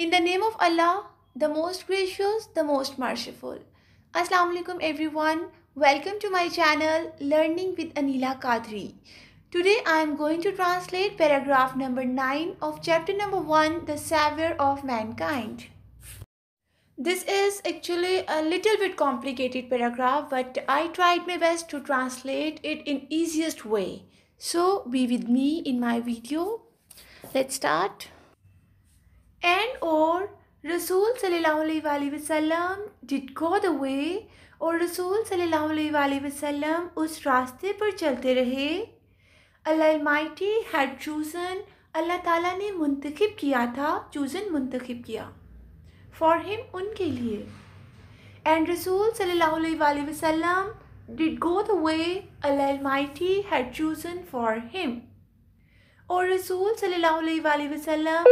In the name of Allah, the most gracious, the most merciful. Assalamu alaikum everyone. Welcome to my channel Learning with Anila Kadri. Today I am going to translate paragraph number 9 of chapter number 1 The Savior of Mankind. This is actually a little bit complicated paragraph but I tried my best to translate it in easiest way. So be with me in my video. Let's start. and or Rasul sallallahu alaihi wasallam did go the way और रसूल सल्लल्लाहु अलैहि वसल्लम उस रास्ते पर चलते रहे अल्लाह हैड चूज़न अल्लाह ताला ने मुंतखब किया था चूज़न मुंतखब किया फॉर हिम उनके लिए एंड रसूल सल्लल्लाहु अलैहि वसल्लम go the way Allah mighty had chosen for him और रसूल सल्लल्लाहु अलैहि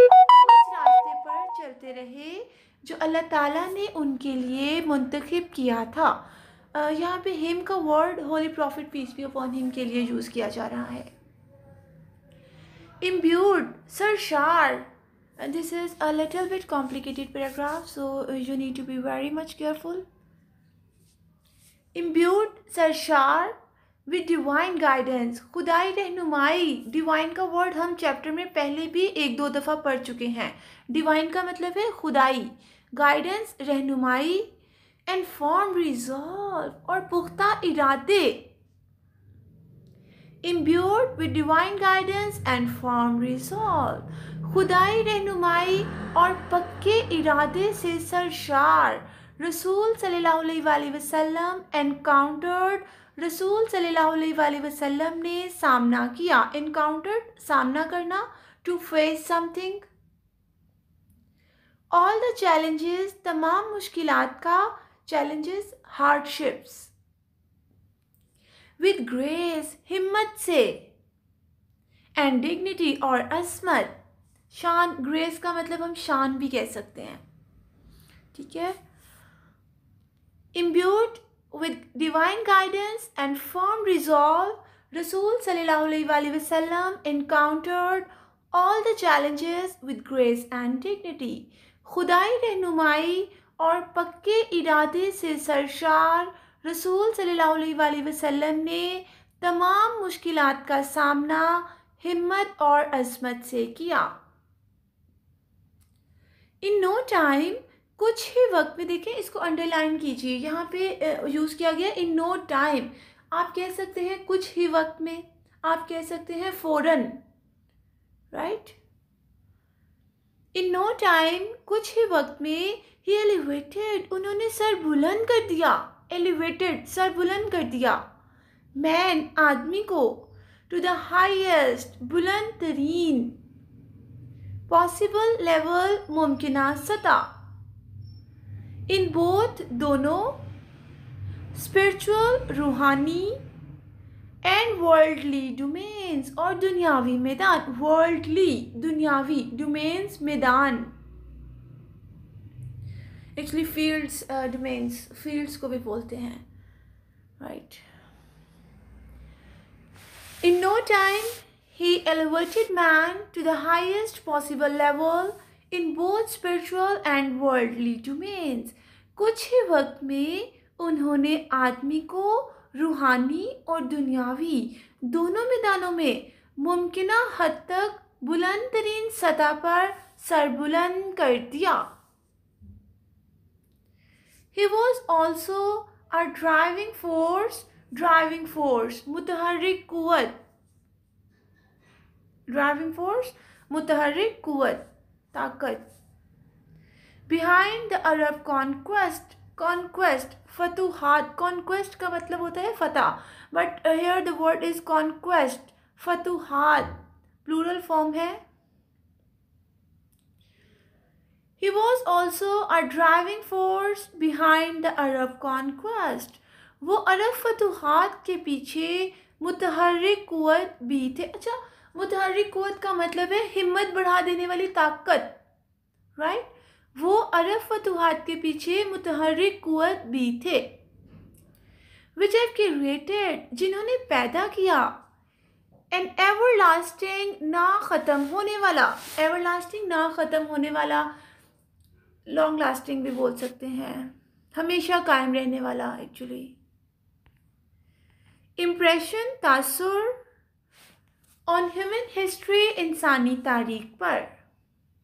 चलते रहे जो अल्लाह ताला ने उनके लिए मंतखब किया था यहाँ पे हिम का वर्ड होली प्रॉफिट पीस भी अपॉन हिम के लिए यूज़ किया जा रहा है इम्ब्यूड सर शार this is a little bit complicated paragraph so you need to be very much careful imbued सर शार विद डिवाइन गाइडेंस खुदाई रहनुमाई डिवाइन का वर्ड हम चैप्टर में पहले भी एक दो दफ़ा पढ़ चुके हैं डिवाइन का मतलब है खुदाई गाइडेंस रहनुमाई एंड फॉर्म रिजॉल्व और पुख्ता इरादे imbued with divine guidance and form resolve खुदाई रहनुमाई और पक्के इरादे से सरशार रसूल सल्लल्लाहु अलैहि वसल्लम एनकाउंटर्ड रसूल सल्लाम ने सामना किया इनकाउंटर सामना करना to face something all the challenges तमाम मुश्किल का चैलेंजेस हार्डशिप्स विद ग्रेस हिम्मत से एंड डिग्निटी और असमत शान ग्रेस का मतलब हम शान भी कह सकते हैं ठीक है इम्ब्यूट with divine guidance and firm resolve, Rasul wasallam encountered all the challenges with grace and dignity. खुदाई रहनुमाई और पक्के इरादे से सरशार रसूल सल्लल्लाहु वसल्लम ने तमाम मुश्किल का सामना हिम्मत और अजमत से किया इन नो टाइम कुछ ही वक्त में देखें इसको अंडरलाइन कीजिए यहाँ पे यूज़ किया गया इन नो टाइम आप कह सकते हैं कुछ ही वक्त में आप कह सकते हैं फ़ौरन राइट इन नो टाइम कुछ ही वक्त में ही एलिवेटेड उन्होंने सर बुलंद कर दिया एलिवेटेड सर बुलंद कर दिया मैन आदमी को टू द हाइस्ट बुलंद तरीन पॉसिबल लेवल मुमकिन सतह इन बोथ दोनों स्पिरिचुअल रूहानी एंड वर्ल्डली डोमेन्स और दुनियावी मैदान वर्ल्डली दुनियावी डोमेन्स मैदान एक्चुअली फील्ड्स डोमेन्स फील्ड्स को भी बोलते हैं right in no time he elevated man to the highest possible level in both spiritual and worldly domains कुछ ही वक्त में उन्होंने आदमी को रूहानी और दुनियावी दोनों मैदानों में मुमकिन हद तक बुलंद तरीन सतह पर सरबुलंद कर दिया he was also a driving force driving force मुतहरिक कुत ड्राइविंग फोर्स मुतहरिक कुत ताकत behind the Arab conquest conquest फतुहात कॉन्क्वेस्ट का मतलब होता है फतह but here the word is conquest फतुहात प्लूरल फॉर्म है he was also a driving force behind the Arab conquest वो अरब फतुहात के पीछे मुतहरक कुत भी थे अच्छा मुतहरिक कुत का मतलब है हिम्मत बढ़ा देने वाली ताकत राइट वो अरब फतूहत के पीछे मुतहरिक कुत भी थे विच एव क्रिएटेड जिन्होंने पैदा किया एंड एवर लास्टिंग ना ख़त्म होने वाला एवर लास्टिंग ना ख़त्म होने वाला लॉन्ग लास्टिंग भी बोल सकते हैं हमेशा कायम रहने वाला एक्चुअली इम्प्रेशन तासुर ऑन ह्यूमन हिस्ट्री इंसानी तारीख पर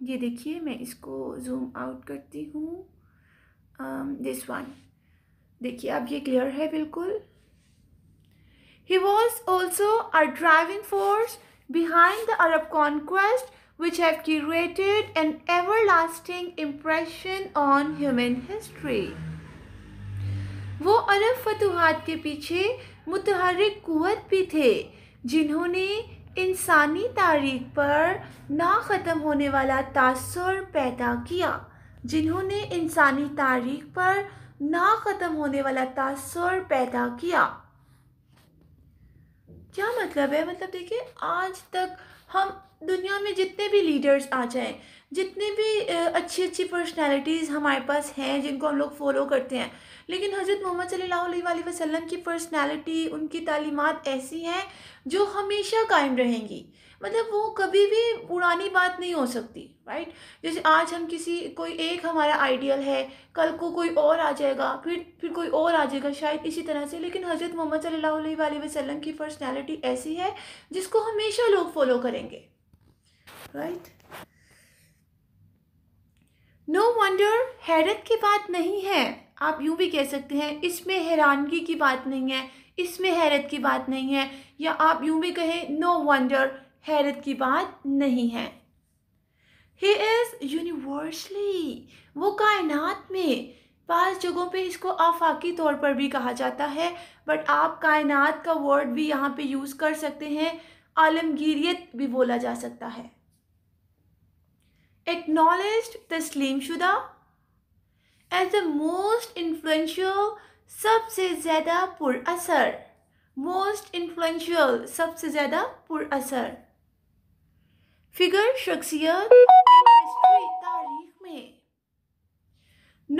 ये देखिए मैं इसको जूम आउट करती हूँ दिस um, वन देखिए अब ये क्लियर है बिल्कुल he was also a driving force behind the Arab conquest which have curated an ever lasting impression on human history वो अरब फतूहत के पीछे मुतहरक कुत भी थे जिन्होंने इंसानी तारीख पर ना ख़त्म होने वाला तासर पैदा किया जिन्होंने इंसानी तारीख पर ना ख़त्म होने वाला तासर पैदा किया क्या मतलब है मतलब देखिए आज तक हम दुनिया में जितने भी लीडर्स आ जाएं जितने भी अच्छी अच्छी पर्सनालिटीज़ हमारे पास हैं जिनको हम लोग फॉलो करते हैं लेकिन हज़रत मोहम्मद सल्लल्लाहु वसल्लम की पर्सनालिटी उनकी तालीमत ऐसी हैं जो हमेशा कायम रहेंगी मतलब वो कभी भी पुरानी बात नहीं हो सकती राइट जैसे आज हम किसी कोई एक हमारा आइडियल है कल को कोई और आ जाएगा फिर फिर कोई और आ जाएगा शायद इसी तरह से लेकिन हज़रत मोहम्मद सल्ला वसलम की पर्सनैलिटी ऐसी है जिसको हमेशा लोग फॉलो करेंगे राइट नो वंडर हैरत की बात नहीं है आप यूँ भी कह सकते हैं इसमें हैरानगी की बात नहीं है इसमें हैरत की बात नहीं है या आप यूँ भी कहें नो वंडर हैरत की बात नहीं है ही इज़ यूनिवर्सली वो कायनात में बाज़ जगहों पे इसको आफाकी तौर पर भी कहा जाता है बट आप कायनात का वर्ड भी यहाँ पे यूज़ कर सकते हैं आलमगीरियत भी बोला जा सकता है एक्नॉलेज तस्लीम शुदा एज द मोस्ट इन्फ्लुएंशियल सबसे ज़्यादा पुर असर मोस्ट इन्फ्लुएंशियल सबसे ज़्यादा पुर असर फिगर शख्सियत हिस्ट्री तारीख में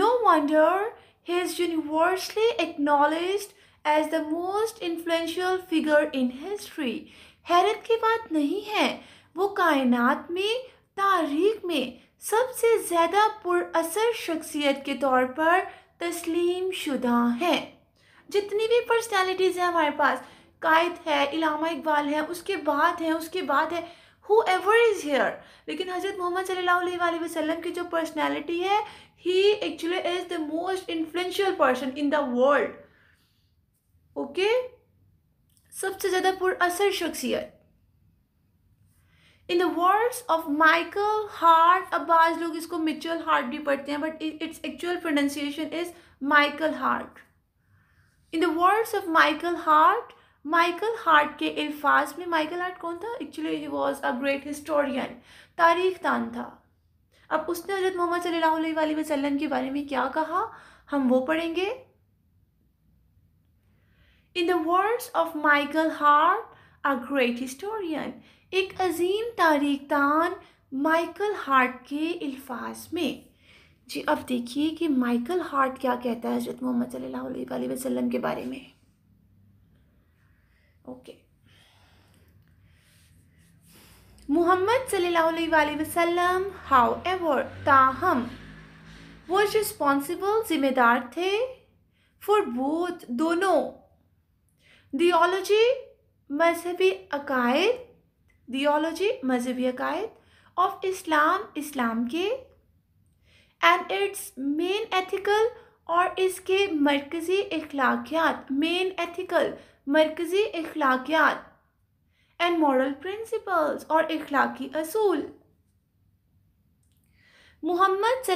no wonder he is universally acknowledged as the most influential figure in history. हैरत की बात नहीं है वो कायनात में तारीख में सबसे ज़्यादा पुरअसर शख्सियत के तौर पर तस्लीम शुदा हैं जितनी भी पर्सनैलिटीज़ हैं हमारे पास कायद है इलामा इकबाल है उसके बाद है उसके बाद है हु एवर इज़ हेयर लेकिन हज़रत मोहम्मद सल्ला वसलम की जो पर्सनैलिटी है he actually is the most influential person in the world okay सबसे ज़्यादा पुरअसर शख्सियत in the words of Michael Hart अब बाज लोग इसको मिचुअल हार्ट भी पढ़ते हैं but its actual pronunciation is Michael Hart in the words of Michael Hart Michael Hart के अल्फाज में माइकल हार्ट कौन था actually he was a great historian तारीख दान था अब उसने हजरत मोहम्मद सल्लल्लाहु वसल्लम के बारे में क्या कहा हम वो पढ़ेंगे in the words of Michael Hart a great historian एक अजीम तारीख दान माइकल हार्ट के अल्फाज में जी अब देखिए कि माइकल हार्ट क्या कहता है हजरत मोहम्मद सल्लल्लाहु वसल्लम के बारे में ओके मोहम्मद सल्लल्लाहु वसल्लम हाउ एवर ताहम वो रिस्पॉन्सिबल जिम्मेदार थे फॉर बोथ दोनों दियोलॉजी मजहबी अकायद दियोलॉजी मजहबी अकायद ऑफ इस्लाम इस्लाम के एंड इट्स मेन एथिकल और इसके मरकज़ी अखलाकियात मेन एथिकल मरकज़ी अखलाकियात एंड मॉरल प्रिंसिपल्स और अखलाकी असूल Muhammad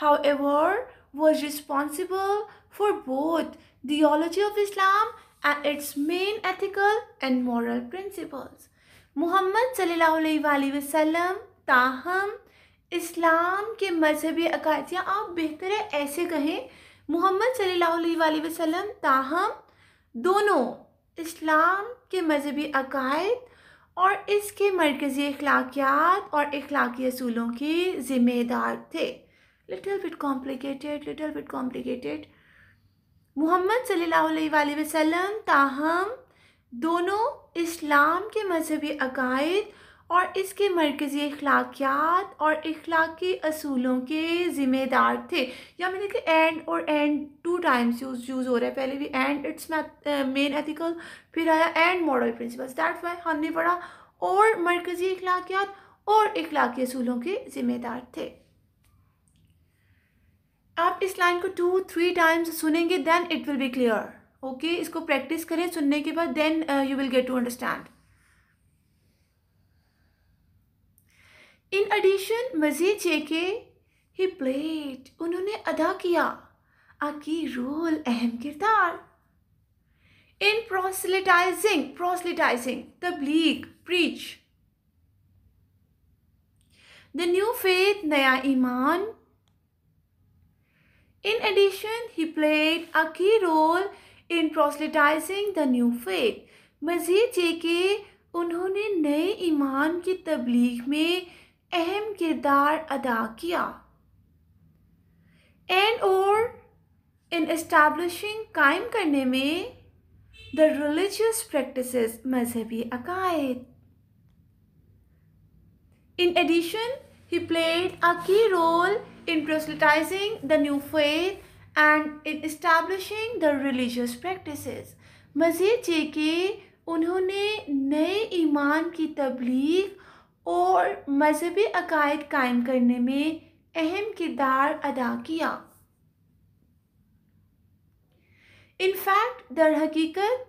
however was responsible for both theology of Islam and its main ethical and moral principles. Muhammad वसम ताहम इस्लाम के मजहबी अकायद या आप बेहतर है ऐसे कहें मोहम्मद सल्लल्लाहु वसम ताहम दोनों इस्लाम के मजहबी अकायद और इसके मरकज़ी अखलाकियात और अखलाकी असूलों के ज़िम्मेदार थे little bit complicated little bit complicated Muhammad सल्लल्लाहु वसम ताहम दोनों इस्लाम के मजहबी अकायद और इसके मरकज़ी अखलाकियात और अखलाकी असूलों के ज़िम्मेदार थे या मैंने कि एंड और and two times use use हो रहा है पहले भी एंड इट्स मेन एथिकल फिर आया and model principles that's why हमने पढ़ा और मरकज़ी अखलाकियात और अखलाकी असूलों के ज़िम्मेदार थे आप इस लाइन को टू थ्री टाइम्स सुनेंगे then it will be clear okay इसको प्रैक्टिस करें सुनने के बाद then you will get to understand in addition मजीद जेके ही प्लेट उन्होंने अदा किया आकी रोल अहम किरदार इन प्रोसलिटाइजिंग प्रोसलिटाइजिंग तबलीग प्रीच द न्यू फेथ नया ईमान In addition, he played a key role in proselytizing the new faith. मजीद ये कि उन्होंने नए ईमान की तबलीग में अहम किरदार अदा किया एंड और इन इस्टाब्लिशिंग कायम करने में द रिलीजियस प्रैक्टिस मजहबी अकायद in addition he played a key role in proselytizing the new faith and in establishing the religious practices. मजीद जे के उन्होंने नए ईमान की तबलीग और मजहबी अकायद कायम करने में अहम किरदार अदा किया In fact, در حقیقत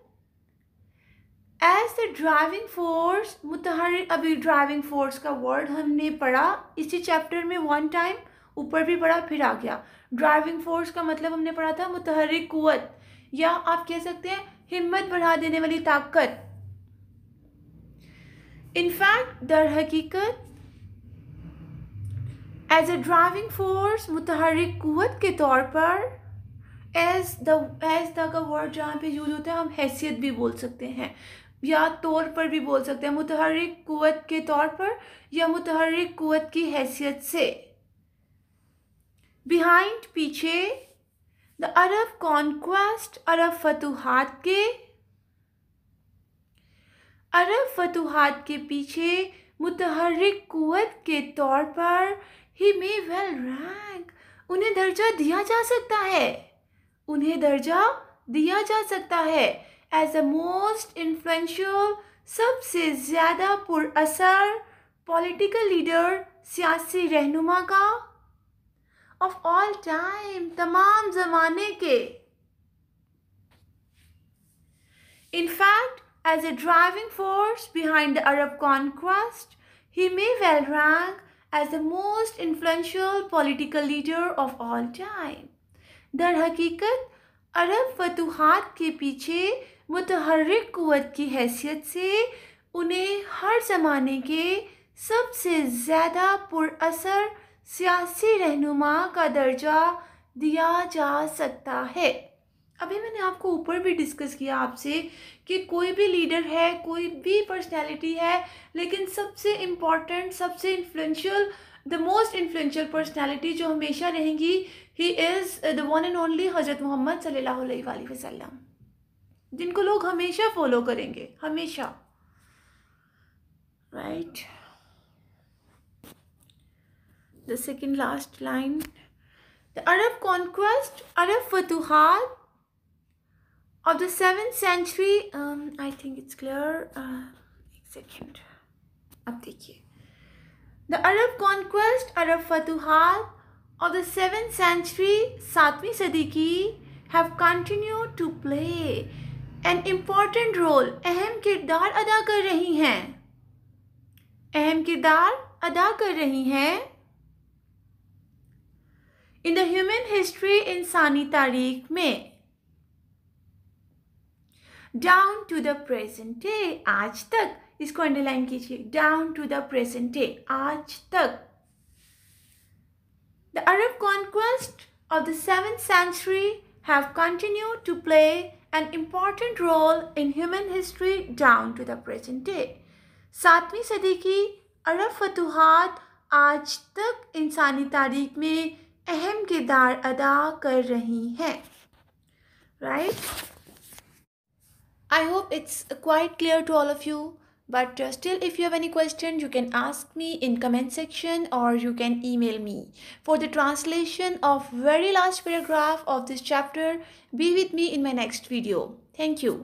एज द ड्राइविंग फोर्स मुतहर अभी ड्राइविंग फोर्स का वर्ड हमने पढ़ा इसी चैप्टर में वन टाइम ऊपर भी पढ़ा फिर आ गया ड्राइविंग फोर्स का मतलब हमने पढ़ा था मुतहरिक कुत या आप कह सकते हैं हिम्मत बढ़ा देने वाली ताकत इनफैक्ट दर हकीकत एज अ ड्राइविंग फोर्स मुतहरिक कुत के तौर पर एज द एज द का वर्ड जहाँ पे यूज होता है हम हैसियत भी बोल सकते हैं या तौर पर भी बोल सकते हैं मुतहरिक कुत के तौर पर या मुतहरिक कुत की हैसियत से बिहाइंड पीछे द अरब कॉन्क्वेस्ट अरब फतुहात के अरब फतुहात के पीछे मुतहरक कुत के तौर पर ही मे वेल रैंक उन्हें दर्जा दिया जा सकता है उन्हें दर्जा दिया जा सकता है एज अ मोस्ट इन्फ्लुएंशियल सबसे ज़्यादा पुरअसर पॉलिटिकल लीडर सियासी रहनुमा का ऑफ ऑल टाइम तमाम जमाने के in fact as a driving force behind the Arab conquest he may well rank as the most influential political leader of all time दर हकीकत अरब फ़तूहत के पीछे मतहरक की हैसियत से उन्हें हर जमाने के सबसे ज़्यादा पुरअसर सियासी रहनुमा का दर्जा दिया जा सकता है अभी मैंने आपको ऊपर भी डिस्कस किया आपसे कि कोई भी लीडर है कोई भी पर्सनैलिटी है लेकिन सबसे इम्पॉर्टेंट सबसे influential the most influential personality जो हमेशा रहेंगी he is the one and only हज़रत मोहम्मद सल्लल्लाहु अलैहि वसल्लम जिनको लोग हमेशा फॉलो करेंगे हमेशा right right? The second last line the Arab conquest अरब fatuhat of the 7th century I think it's clear clear एक uh, सेकेंड अब देखिए द अरब कॉन्क्वेस्ट अरब फतुहात ऑफ द सेवन सेंचुरी सातवीं सदी की have continue to play an important role अहम किरदार अदा कर रही हैं अहम किरदार अदा कर रही हैं इन द ह्यूमन हिस्ट्री इंसानी तारीख में down to the present day आज तक इसको अंडरलाइन कीजिए down to the present day आज तक the Arab conquest of the seven century have continue to play an important role in human history down to the present day सातवीं सदी की अरब फतूहत आज तक इंसानी तारीख में अहम किरदार अदा कर रही हैं right I hope it's quite clear to all of you but still if you have any question you can ask me in comment section और you can email me for the translation of very last paragraph of this chapter be with me in my next video thank you